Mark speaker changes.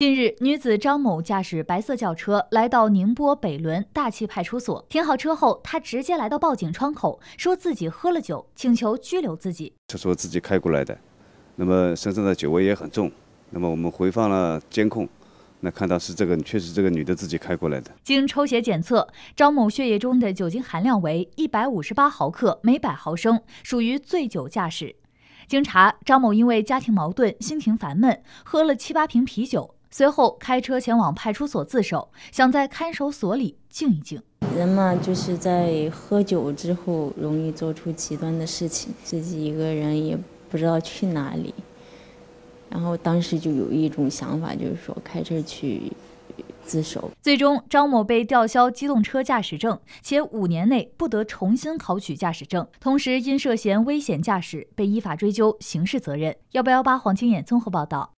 Speaker 1: 近日，女子张某驾驶白色轿车来到宁波北仑大气派出所，停好车后，她直接来到报警窗口，说自己喝了酒，请求拘留自己。
Speaker 2: 她说自己开过来的，那么身上的酒味也很重。那么我们回放了监控，那看到是这个，确实这个女的自己开过来的。
Speaker 1: 经抽血检测，张某血液中的酒精含量为一百五十八毫克每百毫升，属于醉酒驾驶。经查，张某因为家庭矛盾，心情烦闷，喝了七八瓶啤酒。随后开车前往派出所自首，想在看守所里静一静。人嘛，
Speaker 3: 就是在喝酒之后容易做出极端的事情，自己一个人也不知道去哪里。然后当时就有一种想法，就是说开车去自首。
Speaker 1: 最终，张某被吊销机动车驾驶证，且五年内不得重新考取驾驶证。同时，因涉嫌危险驾驶，被依法追究刑事责任。幺八幺八黄青眼综合报道。